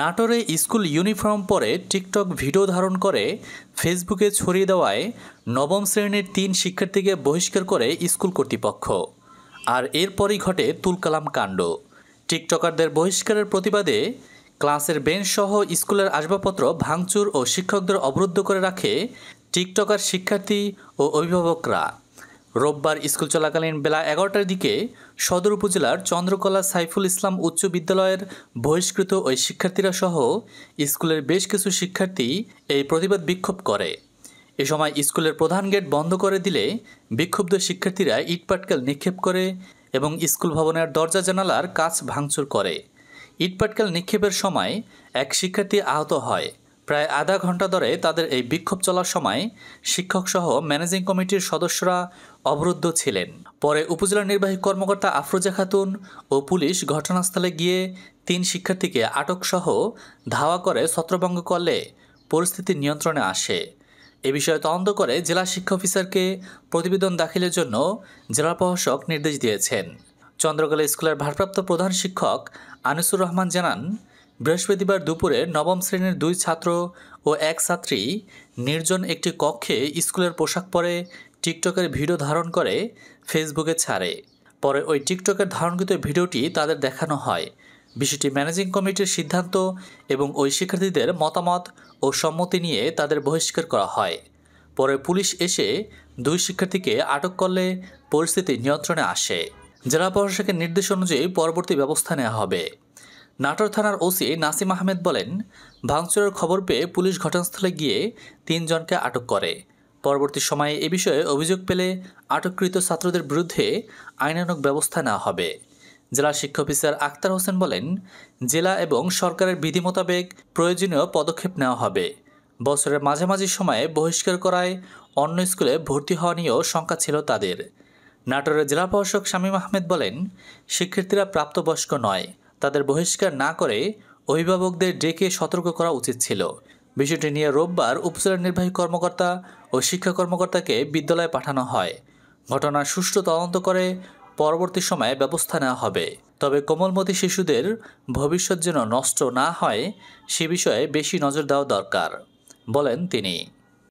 নাটোরে school uniform পরে TikTok video ধারণ করে ফেসবুকে ছড়িয়ে দেওয়ায় নবম শ্রেণীর তিন শিক্ষার্থীকে বহিষ্কার করে স্কুল কর্তৃপক্ষ আর এরপরই ঘটে তুলকালাম কাণ্ড টিকটকারদের বহিষ্কারের প্রতিবাদে ক্লাসের বেঞ্চসহ স্কুলের আসবাবপত্র ভাঙচুর ও শিক্ষকদের অবরুদ্ধ করে রাখে টিকটকার শিক্ষার্থী ও অভিভাবকরা রোববার স্কুল চলাকালীন বেলা এগারোটার দিকে সদর উপজেলার চন্দ্রকলা সাইফুল ইসলাম উচ্চ বিদ্যালয়ের বহিষ্কৃত ওই শিক্ষার্থীরা সহ স্কুলের বেশ কিছু শিক্ষার্থী এই প্রতিবাদ বিক্ষোভ করে এ সময় স্কুলের প্রধান গেট বন্ধ করে দিলে বিক্ষুব্ধ শিক্ষার্থীরা ইটপাটকেল নিক্ষেপ করে এবং স্কুল ভবনের দরজা জানালার কাজ ভাঙচুর করে ইটপাটকেল নিক্ষেপের সময় এক শিক্ষার্থী আহত হয় প্রায় আধা ঘন্টা ধরে তাদের এই বিক্ষোভ চলার সময় শিক্ষকসহ ম্যানেজিং কমিটির সদস্যরা অবরুদ্ধ ছিলেন পরে উপজেলা নির্বাহী কর্মকর্তা আফরোজা খাতুন ও পুলিশ ঘটনাস্থলে গিয়ে তিন শিক্ষার্থীকে আটকসহ ধাওয়া করে ছত্রভঙ্গ করলে পরিস্থিতি নিয়ন্ত্রণে আসে এ বিষয়ে তদন্ত করে জেলা শিক্ষা অফিসারকে প্রতিবেদন দাখিলের জন্য জেলা প্রশাসক নির্দেশ দিয়েছেন চন্দ্রকলা স্কুলের ভারপ্রাপ্ত প্রধান শিক্ষক আনিসুর রহমান জানান বৃহস্পতিবার দুপুরে নবম শ্রেণীর দুই ছাত্র ও এক ছাত্রী নির্জন একটি কক্ষে স্কুলের পোশাক পরে টিকটকের ভিডিও ধারণ করে ফেসবুকে ছাড়ে পরে ওই টিকটকের ধারণকৃত ভিডিওটি তাদের দেখানো হয় বিষয়টি ম্যানেজিং কমিটির সিদ্ধান্ত এবং ওই শিক্ষার্থীদের মতামত ও সম্মতি নিয়ে তাদের বহিষ্কার করা হয় পরে পুলিশ এসে দুই শিক্ষার্থীকে আটক করলে পরিস্থিতি নিয়ন্ত্রণে আসে জেলা প্রশাসকের নির্দেশ অনুযায়ী পরবর্তী ব্যবস্থা নেওয়া হবে নাটোর থানার ওসি নাসিম আহমেদ বলেন ভাঙচুরের খবর পেয়ে পুলিশ ঘটনাস্থলে গিয়ে তিনজনকে আটক করে পরবর্তী সময়ে এ বিষয়ে অভিযোগ পেলে আটককৃত ছাত্রদের বিরুদ্ধে আইনানক ব্যবস্থা নেওয়া হবে জেলা শিক্ষা অফিসার আক্তার হোসেন বলেন জেলা এবং সরকারের বিধি মোতাবেক প্রয়োজনীয় পদক্ষেপ নেওয়া হবে বছরের মাঝামাঝি সময়ে বহিষ্কার করায় অন্য স্কুলে ভর্তি হওয়া নিয়েও শঙ্কা ছিল তাদের নাটোরের জেলা প্রশাসক শামীম আহমেদ বলেন শিক্ষার্থীরা প্রাপ্তবয়স্ক নয় তাদের বহিষ্কার না করে অভিভাবকদের ডেকে সতর্ক করা উচিত ছিল বিষয়টি নিয়ে রোববার উপজেলা নির্বাহী কর্মকর্তা ও শিক্ষা কর্মকর্তাকে বিদ্যালয়ে পাঠানো হয় ঘটনার সুষ্ঠু তদন্ত করে পরবর্তী সময়ে ব্যবস্থা নেওয়া হবে তবে কোমলমতি শিশুদের ভবিষ্যৎ যেন নষ্ট না হয় সে বিষয়ে বেশি নজর দেওয়া দরকার বলেন তিনি